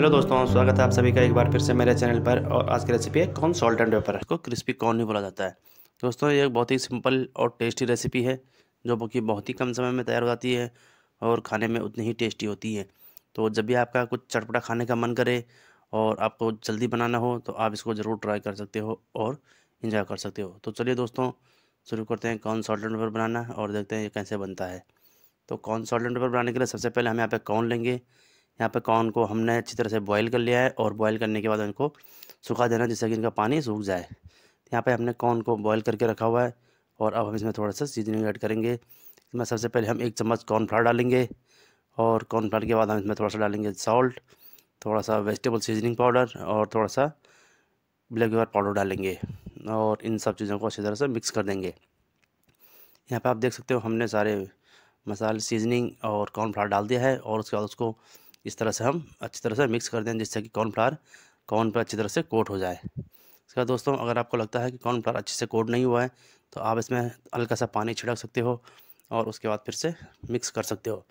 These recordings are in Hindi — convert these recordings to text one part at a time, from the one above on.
हेलो दोस्तों स्वागत है आप सभी का एक बार फिर से मेरे चैनल पर और आज की रेसिपी है कॉर्न सॉल्ट एंड पेपर इसको क्रिस्पी कॉर्न भी बोला जाता है दोस्तों ये बहुत ही सिंपल और टेस्टी रेसिपी है जो कि बहुत ही कम समय में तैयार हो जाती है और खाने में उतनी ही टेस्टी होती है तो जब भी आपका कुछ चटपटा खाने का मन करे और आपको जल्दी बनाना हो तो आप इसको ज़रूर ट्राई कर सकते हो और इन्जॉय कर सकते हो तो चलिए दोस्तों शुरू करते हैं कॉर्न सॉल्ट एंड पेपर बनाना और देखते हैं ये कैसे बनता है तो कॉर्न सॉल्ट एंड पेपर बनाने के लिए सबसे पहले हम यहाँ पर कॉर्न लेंगे यहाँ पे कॉर्न को हमने अच्छी तरह से बॉईल कर लिया है और बॉईल करने के बाद इनको सुखा देना जिससे कि इनका पानी सूख जाए यहाँ पे हमने कॉर्न को बॉईल करके रखा हुआ है और अब हम इसमें थोड़ा सा सीजनिंग ऐड करेंगे इसमें सबसे पहले हम एक चम्मच कॉर्नफ्लावर डालेंगे और कॉर्नफ्लावर के बाद हम इसमें थोड़ा सा डालेंगे सॉल्ट थोड़ा सा वेजिटेबल सीजनिंग पाउडर और थोड़ा सा ब्लैक पेपर पाउडर डालेंगे और इन सब चीज़ों को अच्छी तरह से मिक्स कर देंगे यहाँ पर आप देख सकते हो हमने सारे मसाले सीजनिंग और कॉर्नफ्लावर डाल दिया है और उसके बाद उसको इस तरह से हम अच्छी तरह से मिक्स कर दें जिससे कि कॉर्नफ्लावर कॉर्न पर अच्छी तरह से कोट हो जाए इसका दोस्तों अगर आपको लगता है कि कॉर्नफ्लावर अच्छे से कोट नहीं हुआ है तो आप इसमें हल्का सा पानी छिड़क सकते हो और उसके बाद फिर से मिक्स कर सकते हो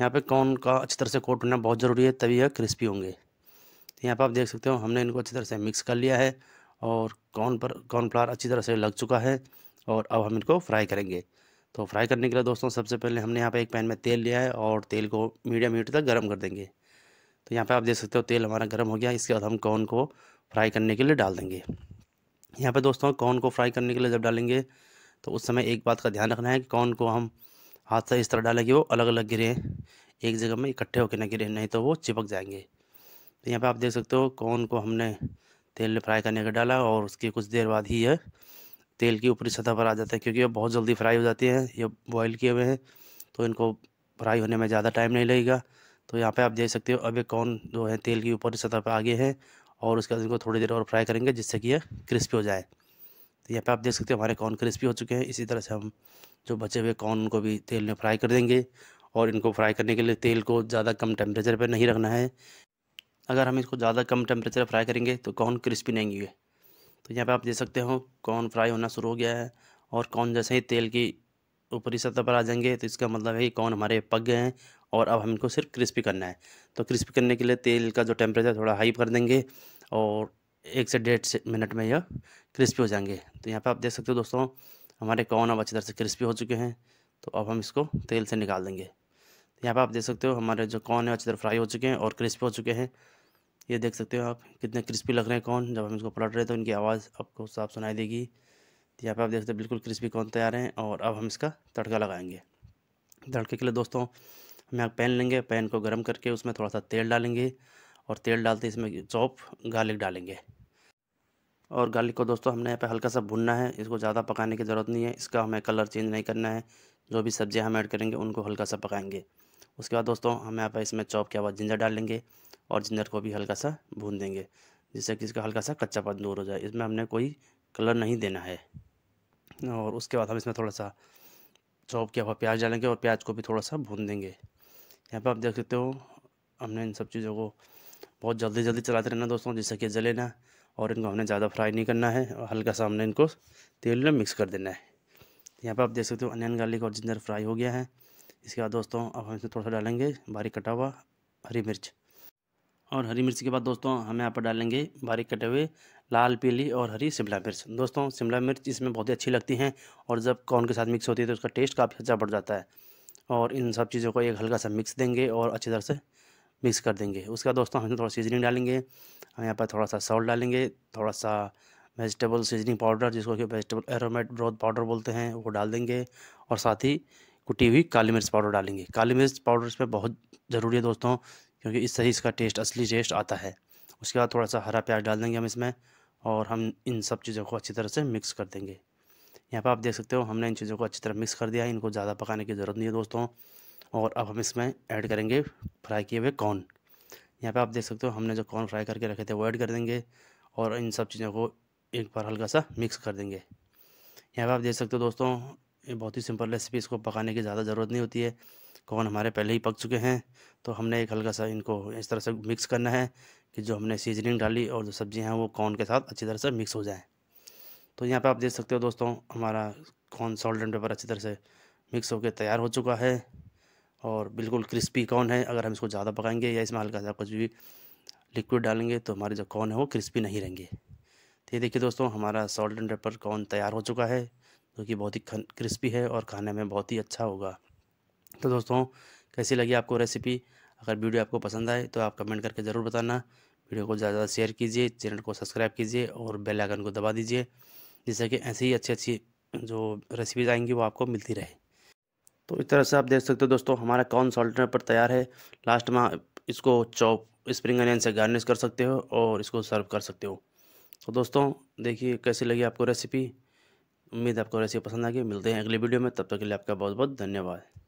यहाँ पे कॉर्न का अच्छी तरह से कोट होना बहुत ज़रूरी है तभी यह क्रिस्पी होंगे तो यहाँ पर आप देख सकते हो हमने इनको अच्छी तरह से मिक्स कर लिया है और कॉर्न पर कॉर्नफ्लावर अच्छी तरह से लग चुका है और अब हम इनको फ्राई करेंगे तो फ्राई करने के लिए दोस्तों सबसे पहले हमने यहाँ पे एक पैन में तेल लिया है और तेल को मीडियम हीट तक गर्म कर देंगे तो यहाँ पे आप देख सकते हो तेल हमारा गर्म हो गया इसके बाद हम कॉर्न को फ्राई करने के लिए डाल देंगे यहाँ पे दोस्तों कॉर्न को फ्राई करने के लिए जब डालेंगे तो उस समय एक बात का ध्यान रखना है कि कॉर्न को हम हाथ से इस तरह डालेंगे वो अलग अलग गिरे एक जगह में इकट्ठे होकर ना गिरे नहीं तो वो चिपक जाएंगे तो यहाँ पर आप देख सकते हो कॉर्न को हमने तेल फ्राई करने का डाला और उसके कुछ देर बाद ही यह तेल की ऊपरी सतह पर आ जाता है क्योंकि ये बहुत जल्दी फ्राई हो जाती हैं ये बॉईल किए हुए हैं तो इनको फ्राई होने में ज़्यादा टाइम नहीं लगेगा तो यहाँ पे आप देख सकते हो अब ये कौन जो है तेल की ऊपरी सतह पर आगे हैं और उसके बाद इनको थोड़ी देर और फ्राई करेंगे जिससे कि ये क्रिस्पी हो जाए तो यहाँ पर आप देख सकते हो हमारे कॉर्न क्रिस्पी हो चुके हैं इसी तरह से हम जो बचे हुए कॉर्न उनको भी तेल में फ्राई कर देंगे और इनको फ्राई करने के लिए तेल को ज़्यादा कम टेम्परेचर पर नहीं रखना है अगर हम इसको ज़्यादा कम टेम्परेचर फ्राई करेंगे तो कॉर्न क्रिस्पी नहीं हुए तो यहाँ पे आप देख सकते हो कॉर्न फ्राई होना शुरू हो गया है और कॉर्न जैसे ही तेल की ऊपरी सतह पर आ जाएंगे तो इसका मतलब है कि कॉर्न हमारे पक गए हैं और अब हम इनको सिर्फ क्रिस्पी करना है तो क्रिस्पी करने के लिए तेल का जो टेम्परेचर थोड़ा हाई कर देंगे और एक से डेढ़ मिनट में यह क्रिस्पी हो जाएंगे तो यहाँ पर आप देख सकते हो दोस्तों हमारे कॉर्न अब अच्छी तरह से क्रिस्पी हो चुके हैं तो अब हम इसको तेल से निकाल देंगे यहाँ पर आप देख सकते हो हमारे जो कॉर्न है अच्छी तरह फ्राई हो चुके हैं और क्रिस्पी हो चुके हैं ये देख सकते हो आप कितने क्रिस्पी लग रहे हैं कौन जब हम इसको पलट रहे हैं तो इनकी आवाज़ आपको साफ सुनाई देगी तो यहाँ पर आप देख सकते हैं बिल्कुल क्रिस्पी कौन तैयार हैं और अब हम इसका तड़का लगाएंगे तड़के के लिए दोस्तों हम यहाँ पैन लेंगे पैन को गर्म करके उसमें थोड़ा सा तेल डालेंगे और तेल डालते इसमें चौप गार्लिक डालेंगे और गार्लिक को दोस्तों हमने यहाँ पर हल्का सा भुनना है इसको ज़्यादा पकाने की ज़रूरत नहीं है इसका हमें कलर चेंज नहीं करना है जो भी सब्ज़ियाँ हम ऐड करेंगे उनको हल्का सा पकाएंगे उसके बाद दोस्तों हम यहाँ पर इसमें चॉप किया हुआ जिंजर डाल लेंगे और जिंजर को भी हल्का सा भून देंगे जिससे कि इसका हल्का सा कच्चापन दूर हो जाए इसमें हमने कोई कलर नहीं देना है और उसके बाद हम इसमें थोड़ा सा चॉप किया हुआ प्याज डालेंगे और प्याज को भी थोड़ा सा भून देंगे यहाँ पर आप देख सकते हो हमने इन सब चीज़ों को बहुत जल्दी जल्दी चलाते रहना दोस्तों जिससे कि जले ना और इनको हमने ज़्यादा फ्राई नहीं करना है और हल्का सा हमने इनको तेल में मिक्स कर देना है यहाँ पर आप देख सकते हो अनियन गार्लिक और जिंजर फ्राई हो गया है इसके बाद दोस्तों अब हम इसमें थोड़ा सा डालेंगे बारीक कटा हुआ हरी मिर्च और हरी मिर्च के बाद दोस्तों हम यहाँ पर डालेंगे बारीक कटे हुए लाल पीली और हरी शिमला मिर्च दोस्तों शिमला मिर्च इसमें बहुत ही अच्छी लगती हैं और जब कॉर्न के साथ मिक्स होती है तो उसका टेस्ट काफ़ी अच्छा बढ़ जाता है और इन सब चीज़ों को एक हल्का सा मिक्स देंगे और अच्छी तरह से मिक्स कर देंगे उसके बाद दोस्तों हम थोड़ा सीजनिंग डालेंगे हम यहाँ पर थोड़ा सा सॉल्ट डालेंगे थोड़ा सा वेजिटेबल सीजनिंग पाउडर जिसको कि वेजिटेबल एरोमेट ब्रोथ पाउडर बोलते हैं वो डाल देंगे और साथ ही कुटी हुई काली मिर्च पाउडर डालेंगे काली मिर्च पाउडर इसमें बहुत ज़रूरी है दोस्तों क्योंकि इससे ही इसका टेस्ट असली टेस्ट आता है उसके बाद थोड़ा सा हरा प्याज डाल देंगे हम इसमें और हम इन सब चीज़ों को अच्छी तरह से मिक्स कर देंगे यहाँ पर आप देख सकते हो हमने इन चीज़ों को अच्छी तरह मिक्स कर दिया है इनको ज़्यादा पकाने की ज़रूरत नहीं है दोस्तों और अब हम इसमें ऐड करेंगे फ्राई किए हुए कॉर्न यहाँ पर आप देख सकते हो हमने जो कॉर्न फ्राई करके रखे थे वो ऐड कर देंगे और इन सब चीज़ों को एक बार हल्का सा मिक्स कर देंगे यहाँ पर आप देख सकते हो दोस्तों ये बहुत ही सिंपल रेसिपी इसको पकाने की ज़्यादा ज़रूरत नहीं होती है कौन हमारे पहले ही पक चुके हैं तो हमने एक हल्का सा इनको इस तरह से मिक्स करना है कि जो हमने सीजनिंग डाली और जो सब्ज़ियाँ हैं वो कॉर्न के साथ अच्छी तरह से मिक्स हो जाएँ तो यहाँ पर आप देख सकते हो दोस्तों हमारा कौन सॉल्ट एंड पेपर अच्छी तरह से मिक्स होकर तैयार हो चुका है और बिल्कुल क्रिस्पी कौन है अगर हम इसको ज़्यादा पकाएंगे या इसमें हल्का सा कुछ भी लिक्विड डालेंगे तो हमारे जो कॉर्न है वो क्रिस्पी नहीं रहेंगे तो ये देखिए दोस्तों हमारा सॉल्ट एंड पेपर कॉर्न तैयार हो चुका है जो कि बहुत ही क्रिस्पी है और खाने में बहुत ही अच्छा होगा तो दोस्तों कैसी लगी आपको रेसिपी अगर वीडियो आपको पसंद आए तो आप कमेंट करके ज़रूर बताना वीडियो को ज़्यादा शेयर कीजिए चैनल को सब्सक्राइब कीजिए और बेल आइकन को दबा दीजिए जिससे कि ऐसी ही अच्छी अच्छी जो रेसिपीज़ आएंगी वो आपको मिलती रहे तो इस तरह से आप देख सकते हो दोस्तों हमारा कॉर्न सॉल्टनर पर तैयार है लास्ट में इसको चॉप स्प्रिंग अनियन से गार्निश कर सकते हो और इसको सर्व कर सकते हो तो दोस्तों देखिए कैसी लगी आपको रेसिपी उम्मीद आपको रेसिपी पसंद आ गई मिलते हैं अगली वीडियो में तब तक के लिए आपका बहुत बहुत धन्यवाद